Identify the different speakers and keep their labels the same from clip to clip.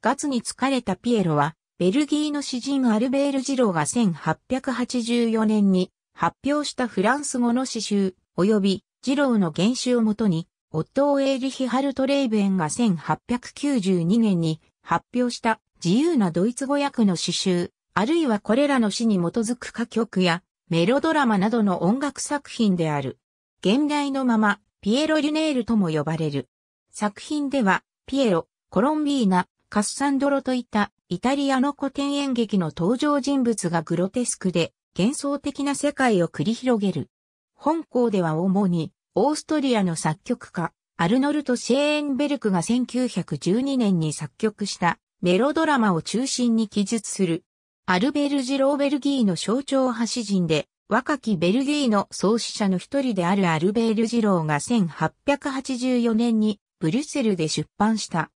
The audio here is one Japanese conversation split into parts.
Speaker 1: ガツに疲れたピエロは、ベルギーの詩人アルベール・ジローが1884年に発表したフランス語の詩集、及びジローの原種をもとに、オットー・エーリヒ・ハルト・レイベンが1892年に発表した自由なドイツ語訳の詩集、あるいはこれらの詩に基づく歌曲やメロドラマなどの音楽作品である。現代のまま、ピエロ・リュネールとも呼ばれる。作品では、ピエロ、コロンビーナ、カッサンドロといったイタリアの古典演劇の登場人物がグロテスクで幻想的な世界を繰り広げる。本校では主にオーストリアの作曲家アルノルト・シェーンベルクが1912年に作曲したメロドラマを中心に記述する。アルベルジ・ローベルギーの象徴派人で若きベルギーの創始者の一人であるアルベル・ジローが1884年にブリュッセルで出版した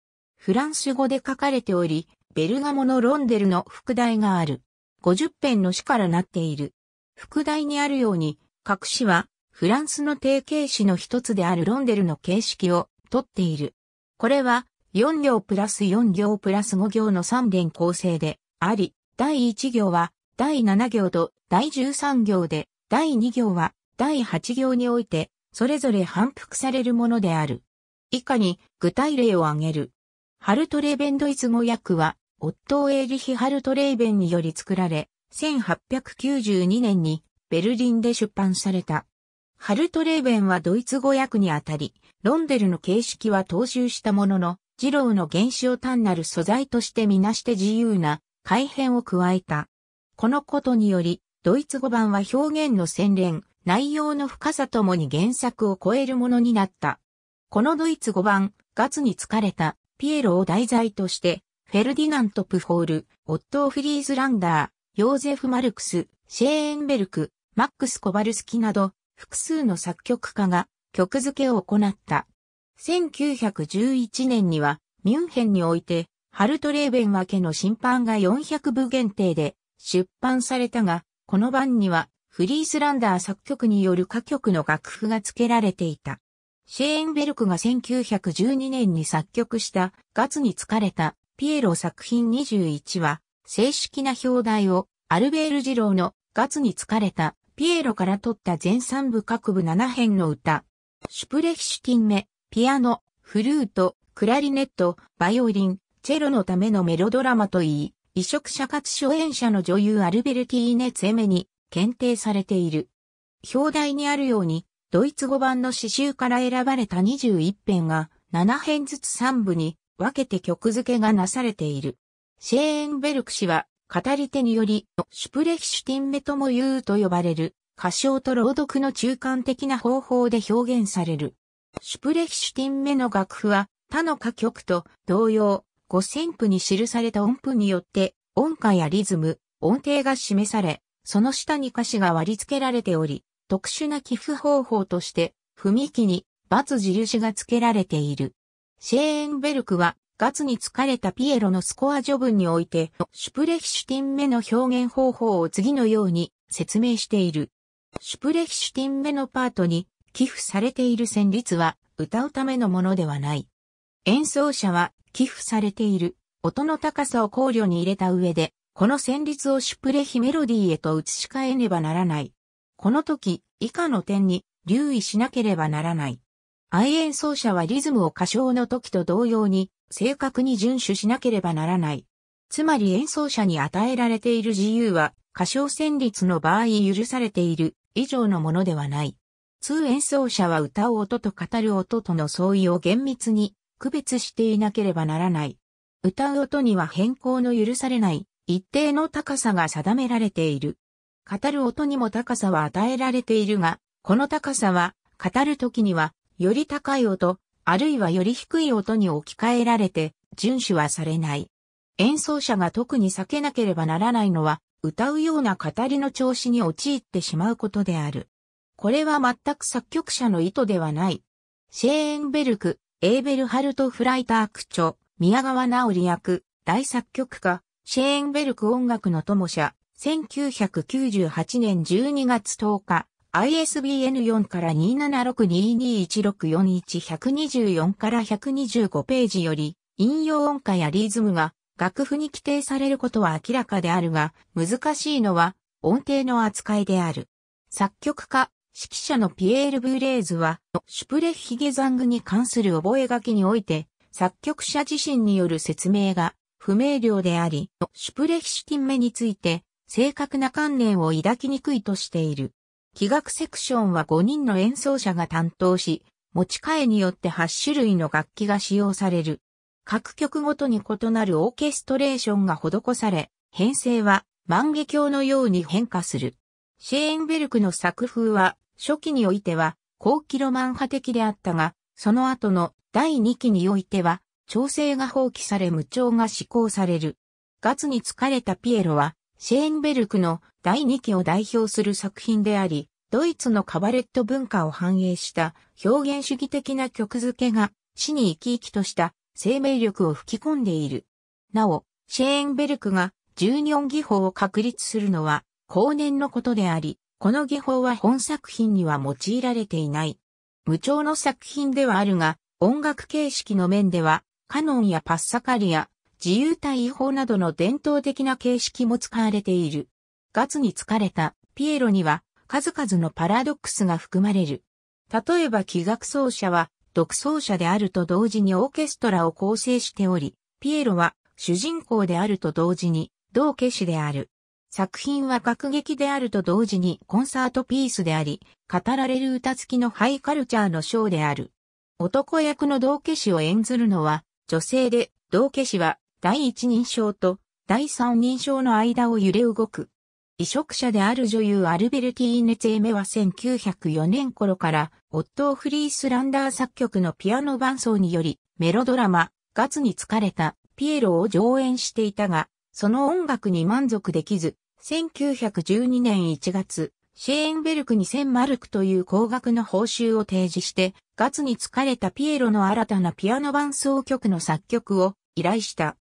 Speaker 1: フランス語で書かれており、ベルガモのロンデルの副題がある。50編の詩からなっている。副題にあるように、各詩はフランスの定型詩の一つであるロンデルの形式をとっている。これは4行プラス4行プラス5行の3連構成であり、第1行は第7行と第13行で、第2行は第8行において、それぞれ反復されるものである。以下に具体例を挙げる。ハルトレーベンドイツ語訳は、オットー・エイリヒ・ハルトレーベンにより作られ、1892年にベルリンで出版された。ハルトレーベンはドイツ語訳にあたり、ロンデルの形式は踏襲したものの、ジローの原子を単なる素材としてみなして自由な改変を加えた。このことにより、ドイツ語版は表現の洗練、内容の深さともに原作を超えるものになった。このドイツ語版、ガツに疲れたピエロを題材として、フェルディナント・プホール、オットー・フリーズランダー、ヨーゼフ・マルクス、シェーンベルク、マックス・コバルスキなど、複数の作曲家が曲付けを行った。1911年には、ミュンヘンにおいて、ハルトレーベン分けの審判が400部限定で出版されたが、この版にはフリースランダー作曲による歌曲の楽譜が付けられていた。シェーンベルクが1912年に作曲したガツに疲れたピエロ作品21は正式な表題をアルベール二郎のガツに疲れたピエロから取った全三部各部7編の歌。シュプレヒシュティンメ、ピアノ、フルート、クラリネット、バイオリン、チェロのためのメロドラマといい、移植者かつ初演者の女優アルベルティーネ・ツエメに検定されている。表題にあるように、ドイツ語版の詩集から選ばれた21編が7編ずつ3部に分けて曲付けがなされている。シェーンベルク氏は語り手により、シュプレヒシュティンメとも言うと呼ばれる、歌唱と朗読の中間的な方法で表現される。シュプレヒシュティンメの楽譜は他の歌曲と同様、五線譜に記された音符によって音歌やリズム、音程が示され、その下に歌詞が割り付けられており、特殊な寄付方法として、踏切に×印が付けられている。シェーンベルクは、ガツに疲れたピエロのスコア序文において、シュプレヒシュティン目の表現方法を次のように説明している。シュプレヒシュティン目のパートに寄付されている旋律は歌うためのものではない。演奏者は寄付されている音の高さを考慮に入れた上で、この旋律をシュプレヒメロディーへと移し替えねばならない。この時、以下の点に留意しなければならない。愛演奏者はリズムを歌唱の時と同様に正確に遵守しなければならない。つまり演奏者に与えられている自由は歌唱旋律の場合許されている以上のものではない。通演奏者は歌う音と語る音との相違を厳密に区別していなければならない。歌う音には変更の許されない一定の高さが定められている。語る音にも高さは与えられているが、この高さは、語る時には、より高い音、あるいはより低い音に置き換えられて、遵守はされない。演奏者が特に避けなければならないのは、歌うような語りの調子に陥ってしまうことである。これは全く作曲者の意図ではない。シェーンベルク、エーベルハルト・フライター区長、宮川直里役、大作曲家、シェーンベルク音楽の友者、1998年12月10日、ISBN 4から27622164124から125ページより、引用音歌やリズムが楽譜に規定されることは明らかであるが、難しいのは音程の扱いである。作曲家、指揮者のピエール・ブーレーズは、シュプレッヒゲザングに関する覚書において、作曲者自身による説明が不明瞭であり、シュプレヒシュティンメについて、正確な観念を抱きにくいとしている。器楽セクションは5人の演奏者が担当し、持ち替えによって8種類の楽器が使用される。各曲ごとに異なるオーケストレーションが施され、編成は万華鏡のように変化する。シェーンベルクの作風は初期においては高キロマン派的であったが、その後の第2期においては調整が放棄され無調が施行される。ガツに疲れたピエロはシェーンベルクの第2期を代表する作品であり、ドイツのカバレット文化を反映した表現主義的な曲付けが死に生き生きとした生命力を吹き込んでいる。なお、シェーンベルクが12音技法を確立するのは後年のことであり、この技法は本作品には用いられていない。無調の作品ではあるが、音楽形式の面では、カノンやパッサカリア、自由体違法などの伝統的な形式も使われている。ガツに疲れたピエロには数々のパラドックスが含まれる。例えば器楽奏者は独奏者であると同時にオーケストラを構成しており、ピエロは主人公であると同時に同化師である。作品は楽劇であると同時にコンサートピースであり、語られる歌付きのハイカルチャーのショーである。男役の道化師を演ずるのは女性で、道化師は第一人称と第三人称の間を揺れ動く。移植者である女優アルベルティーネツェーメは1904年頃からオットー・フリースランダー作曲のピアノ伴奏によりメロドラマ、ガツに疲れたピエロを上演していたが、その音楽に満足できず、1912年1月、シェーンベルクに1000マルクという高額の報酬を提示して、ガツに疲れたピエロの新たなピアノ伴奏曲の作曲を依頼した。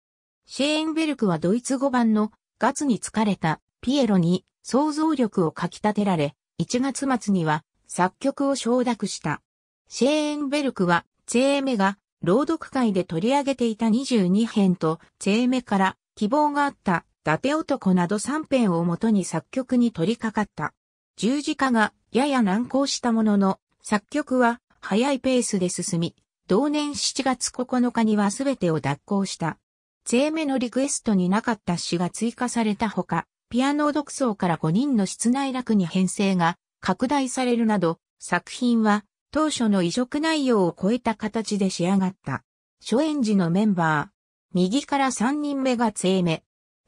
Speaker 1: シェーンベルクはドイツ語版のガツに疲れたピエロに想像力をかき立てられ、1月末には作曲を承諾した。シェーンベルクは、ツェーメが朗読会で取り上げていた22編と、ツェーメから希望があった伊達男など3編をもとに作曲に取り掛かった。十字架がやや難航したものの、作曲は早いペースで進み、同年7月9日には全てを脱行した。税目のリクエストになかった詩が追加されたほか、ピアノ独奏から5人の室内楽に編成が拡大されるなど、作品は当初の移植内容を超えた形で仕上がった。初演時のメンバー。右から3人目が税目。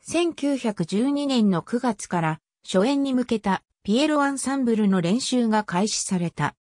Speaker 1: 1912年の9月から初演に向けたピエロアンサンブルの練習が開始された。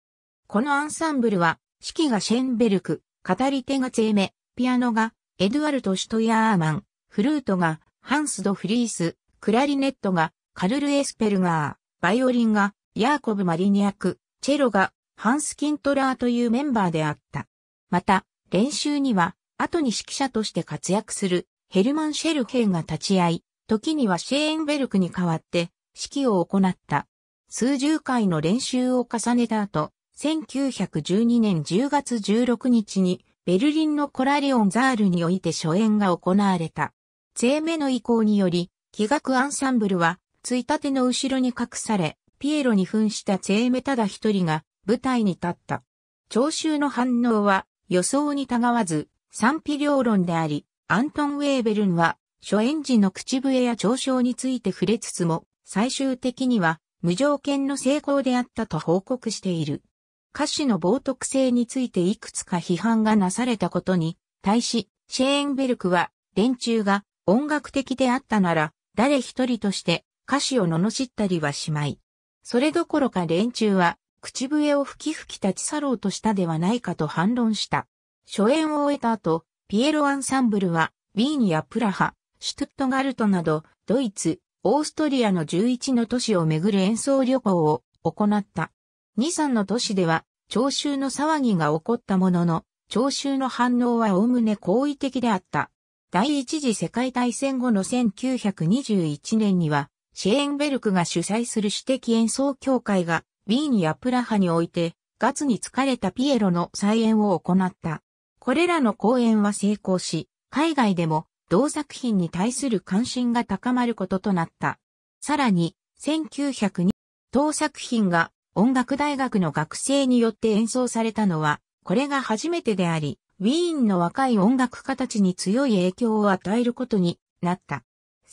Speaker 1: このアンサンブルは、指揮がシェンベルク、語り手が税目、ピアノがエドワルト・シュトヤーマン、フルートが、ハンス・ド・フリース、クラリネットが、カルル・エスペルガー、バイオリンが、ヤーコブ・マリニアク、チェロが、ハンス・キントラーというメンバーであった。また、練習には、後に指揮者として活躍する、ヘルマン・シェルヘンが立ち会い、時にはシェーンベルクに代わって、指揮を行った。数十回の練習を重ねた後、1912年10月16日に、ベルリンのコラリオンザールにおいて初演が行われた。ゼーメの意向により、器楽アンサンブルは、ついたての後ろに隠され、ピエロに扮したゼーメただ一人が舞台に立った。聴衆の反応は予想にたがわず賛否両論であり、アントン・ウェーベルンは初演時の口笛や聴衆について触れつつも、最終的には無条件の成功であったと報告している。歌詞の冒涜性についていくつか批判がなされたことに、対し、シェーンベルクは、連中が音楽的であったなら、誰一人として歌詞を罵ったりはしまい。それどころか連中は、口笛を吹き吹き立ち去ろうとしたではないかと反論した。初演を終えた後、ピエロアンサンブルは、ウィーンやプラハ、シュトゥットガルトなど、ドイツ、オーストリアの11の都市を巡る演奏旅行を行った。二三の都市では、聴衆の騒ぎが起こったものの、聴衆の反応はおおむね好意的であった。第一次世界大戦後の1921年には、シェーンベルクが主催する私的演奏協会が、ウィーンやプラハにおいて、ガツに疲れたピエロの再演を行った。これらの公演は成功し、海外でも同作品に対する関心が高まることとなった。さらに、1902同作品が音楽大学の学生によって演奏されたのは、これが初めてであり、ウィーンの若い音楽家たちに強い影響を与えることになった。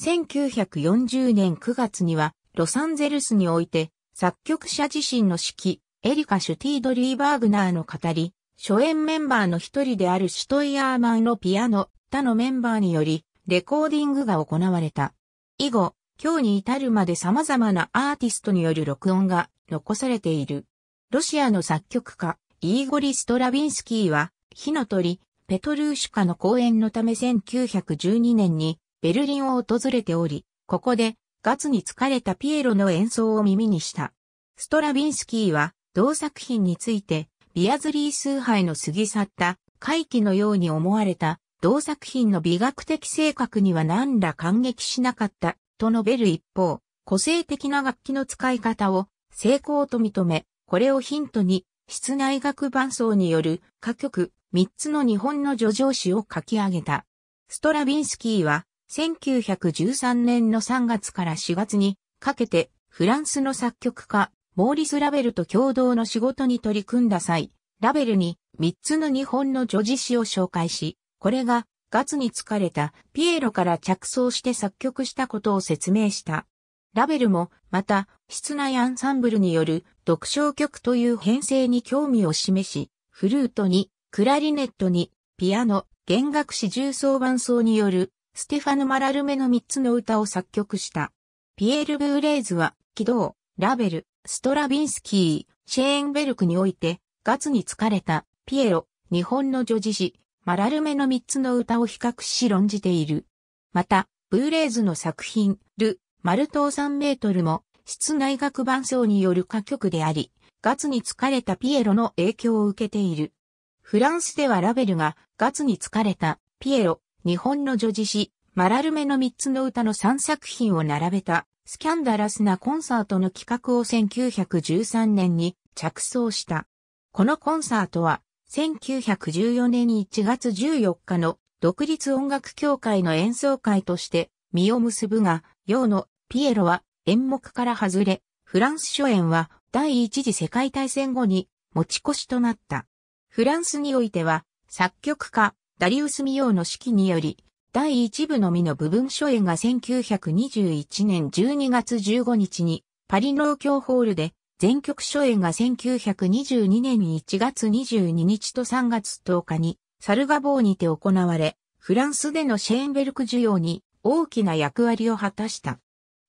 Speaker 1: 1940年9月には、ロサンゼルスにおいて、作曲者自身の指揮、エリカ・シュティードリー・バーグナーの語り、初演メンバーの一人であるシュトイアーマンのピアノ、他のメンバーにより、レコーディングが行われた。以後、今日に至るまで様々なアーティストによる録音が残されている。ロシアの作曲家、イーゴリ・ストラビンスキーは、火の鳥、ペトルーシュカの公演のため1912年にベルリンを訪れており、ここでガツに疲れたピエロの演奏を耳にした。ストラビンスキーは同作品について、ビアズリー崇拝の過ぎ去った回帰のように思われた同作品の美学的性格には何ら感激しなかったと述べる一方、個性的な楽器の使い方を成功と認め、これをヒントに、室内楽伴奏による歌曲3つの日本の叙情詩を書き上げた。ストラビンスキーは、1913年の3月から4月にかけて、フランスの作曲家、モーリス・ラベルと共同の仕事に取り組んだ際、ラベルに3つの日本の叙事詩を紹介し、これがガツに疲れたピエロから着想して作曲したことを説明した。ラベルも、また、室内アンサンブルによる独唱曲という編成に興味を示し、フルートに、クラリネットに、ピアノ、弦楽師重奏伴奏による、ステファヌ・マラルメの3つの歌を作曲した。ピエール・ブーレイズは、軌道、ラベル、ストラビンスキー、シェーンベルクにおいて、ガツに疲れた、ピエロ、日本の女児詩、マラルメの3つの歌を比較し論じている。また、ブーレーズの作品、ル・マルトー3メートルも、室内楽伴奏による歌曲であり、ガツに疲れたピエロの影響を受けている。フランスではラベルが、ガツに疲れた、ピエロ、日本の女子誌、マラルメの3つの歌の3作品を並べた、スキャンダラスなコンサートの企画を1913年に着想した。このコンサートは、1914年1月14日の独立音楽協会の演奏会として身を結ぶが、洋のピエロは演目から外れ、フランス初演は第一次世界大戦後に持ち越しとなった。フランスにおいては作曲家ダリウス・ミヨーの指揮により第一部のみの部分初演が1921年12月15日にパリ農協ホールで全曲初演が1922年1月22日と3月10日に、サルガボーにて行われ、フランスでのシェーンベルク需要に大きな役割を果たした。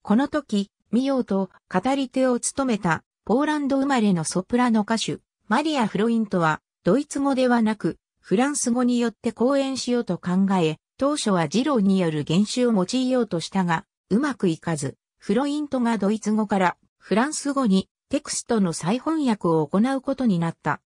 Speaker 1: この時、見ようと語り手を務めたポーランド生まれのソプラノ歌手、マリア・フロイントは、ドイツ語ではなく、フランス語によって講演しようと考え、当初はジローによる原種を用いようとしたが、うまくいかず、フロイントがドイツ語からフランス語にテクストの再翻訳を行うことになった。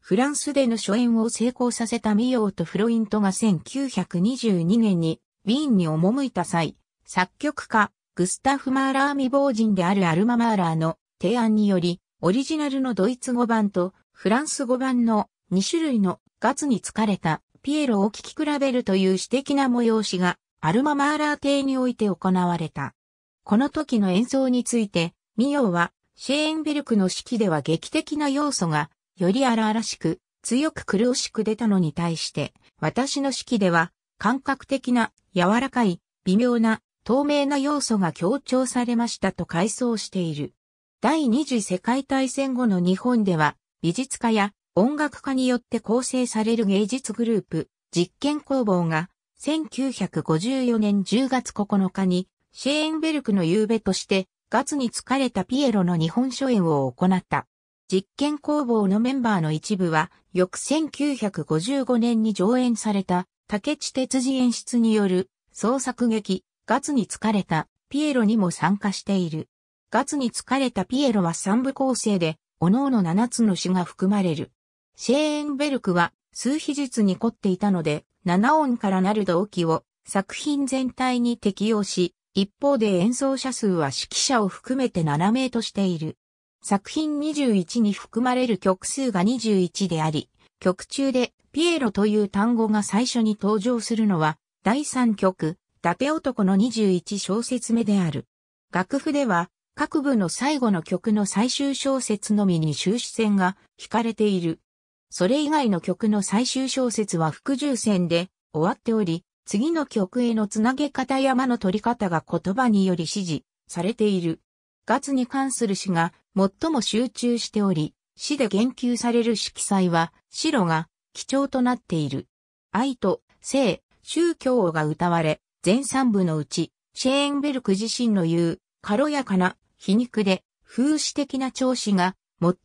Speaker 1: フランスでの初演を成功させたミヨーとフロイントが1922年にウィーンに赴いた際、作曲家、グスタフ・マーラー未亡人であるアルマ・マーラーの提案により、オリジナルのドイツ語版とフランス語版の2種類のガツに疲れたピエロを聴き比べるという詩的な催しがアルマ・マーラー邸において行われた。この時の演奏について、ミヨはシェーンベルクの式では劇的な要素が、より荒々しく、強く苦しく出たのに対して、私の式では、感覚的な、柔らかい、微妙な、透明な要素が強調されましたと回想している。第二次世界大戦後の日本では、美術家や音楽家によって構成される芸術グループ、実験工房が、1954年10月9日に、シェーンベルクの夕べとして、ガツに疲れたピエロの日本初演を行った。実験工房のメンバーの一部は、翌1955年に上演された、竹地哲人演出による創作劇、ガツに疲れたピエロにも参加している。ガツに疲れたピエロは三部構成で、各々七つの詩が含まれる。シェーンベルクは数秘術に凝っていたので、七音からなる動機を作品全体に適用し、一方で演奏者数は指揮者を含めて7名としている。作品21に含まれる曲数が21であり、曲中でピエロという単語が最初に登場するのは、第3曲、伊達男の21小節目である。楽譜では、各部の最後の曲の最終小節のみに終止線が引かれている。それ以外の曲の最終小節は複重線で終わっており、次の曲へのつなげ方山の取り方が言葉により指示されている。ガツに関する詩が最も集中しており、詩で言及される色彩は白が基調となっている。愛と性、宗教が歌われ、全三部のうち、シェーンベルク自身の言う、軽やかな、皮肉で、風刺的な調子が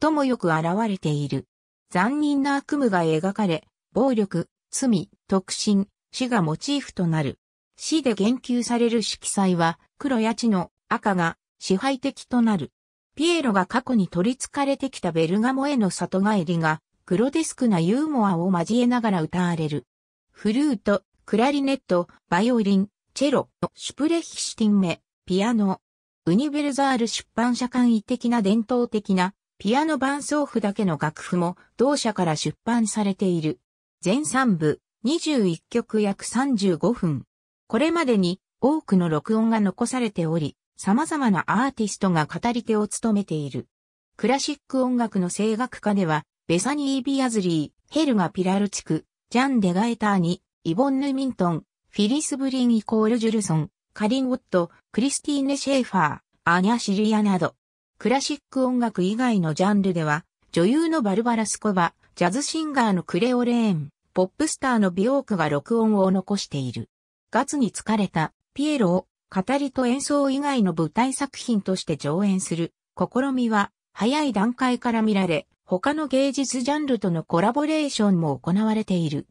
Speaker 1: 最もよく現れている。残忍な悪夢が描かれ、暴力、罪、特進、死がモチーフとなる。死で言及される色彩は黒や地の赤が支配的となる。ピエロが過去に取り憑かれてきたベルガモへの里帰りがグロデスクなユーモアを交えながら歌われる。フルート、クラリネット、バイオリン、チェロ、シュプレヒシティンメ、ピアノ。ウニベルザール出版社間一的な伝統的なピアノ伴奏譜だけの楽譜も同社から出版されている。全3部、21曲約35分。これまでに多くの録音が残されており、様々なアーティストが語り手を務めている。クラシック音楽の声楽家では、ベサニー・ビアズリー、ヘルガ・ピラルチク、ジャン・デガエターニ、イボンヌ・ミントン、フィリス・ブリン・イコール・ジュルソン、カリン・ウッド、クリスティーネ・シェーファー、アーニャ・シリアなど、クラシック音楽以外のジャンルでは、女優のバルバラ・スコバ、ジャズシンガーのクレオレーン、ポップスターの美容クが録音を残している。ガツに疲れた、ピエロを、語りと演奏以外の舞台作品として上演する、試みは、早い段階から見られ、他の芸術ジャンルとのコラボレーションも行われている。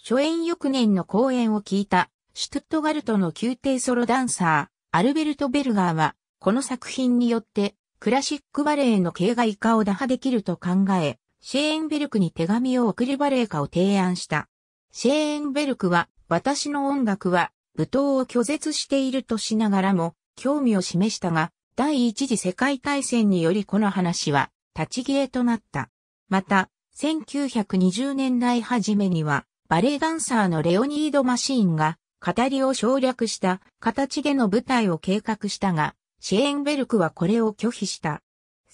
Speaker 1: 初演翌年の公演を聞いた、シュトゥットガルトの宮廷ソロダンサー、アルベルト・ベルガーは、この作品によって、クラシックバレエの形骸化を打破できると考え、シェーンベルクに手紙を送るバレエ化を提案した。シェーンベルクは、私の音楽は、舞踏を拒絶しているとしながらも、興味を示したが、第一次世界大戦によりこの話は、立ち消えとなった。また、1920年代初めには、バレエダンサーのレオニード・マシーンが、語りを省略した形での舞台を計画したが、シェーンベルクはこれを拒否した。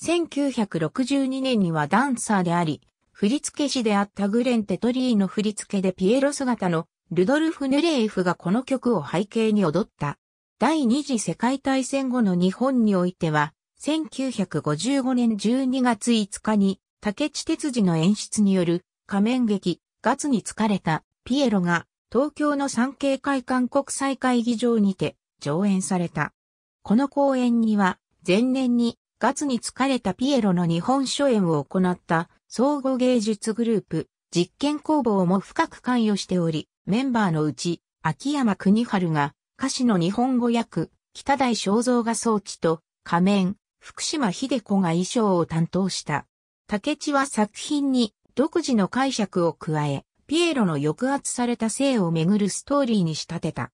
Speaker 1: 1962年にはダンサーであり、振付師であったグレン・テトリーの振付でピエロ姿のルドルフ・ヌレーフがこの曲を背景に踊った。第二次世界大戦後の日本においては、1955年12月5日に竹地哲二の演出による仮面劇、ガツに疲れたピエロが東京の産経会館国際会議場にて上演された。この公演には前年に月に疲れたピエロの日本初演を行った総合芸術グループ、実験工房も深く関与しており、メンバーのうち、秋山国春が、歌詞の日本語訳、北大正造が装置と、仮面、福島秀子が衣装を担当した。竹地は作品に独自の解釈を加え、ピエロの抑圧された性をめぐるストーリーに仕立てた。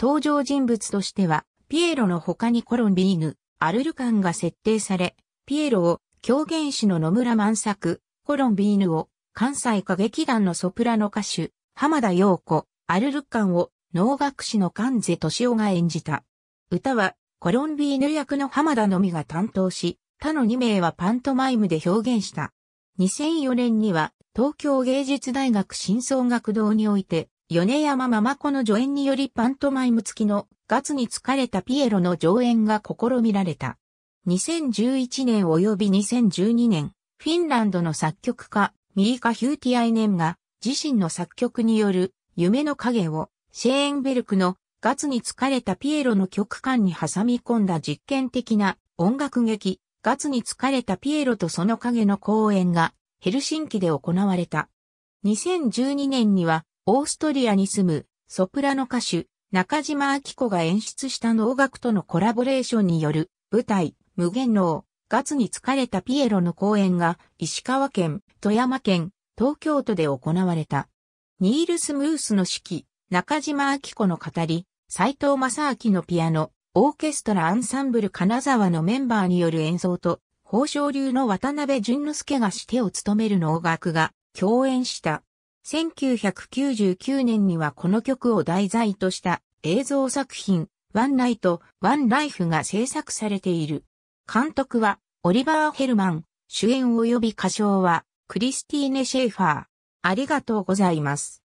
Speaker 1: 登場人物としては、ピエロの他にコロンビーヌ、アルルカンが設定され、ピエロを狂言師の野村万作、コロンビーヌを関西歌劇団のソプラノ歌手、浜田陽子、アルルカンを能楽師の関瀬敏夫が演じた。歌はコロンビーヌ役の浜田のみが担当し、他の2名はパントマイムで表現した。2004年には東京芸術大学新創学堂において米山ママ子の助演によりパントマイム付きのガツに疲れたピエロの上演が試みられた。2011年及び2012年、フィンランドの作曲家、ミリカ・ヒューティアイネンが自身の作曲による夢の影をシェーンベルクのガツに疲れたピエロの曲間に挟み込んだ実験的な音楽劇、ガツに疲れたピエロとその影の公演がヘルシンキで行われた。2012年にはオーストリアに住むソプラノ歌手中島明子が演出した能楽とのコラボレーションによる舞台無限ガツに疲れたピエロの公演が石川県、富山県、東京都で行われた。ニールス・ムースの指揮、中島明子の語り、斎藤正明のピアノ、オーケストラアンサンブル金沢のメンバーによる演奏と、宝生流の渡辺淳之介が指定を務める能楽が共演した。1999年にはこの曲を題材とした映像作品、ワンナイト、ワンライフが制作されている。監督はオリバー・ヘルマン、主演及び歌唱はクリスティーネ・シェーファー。ありがとうございます。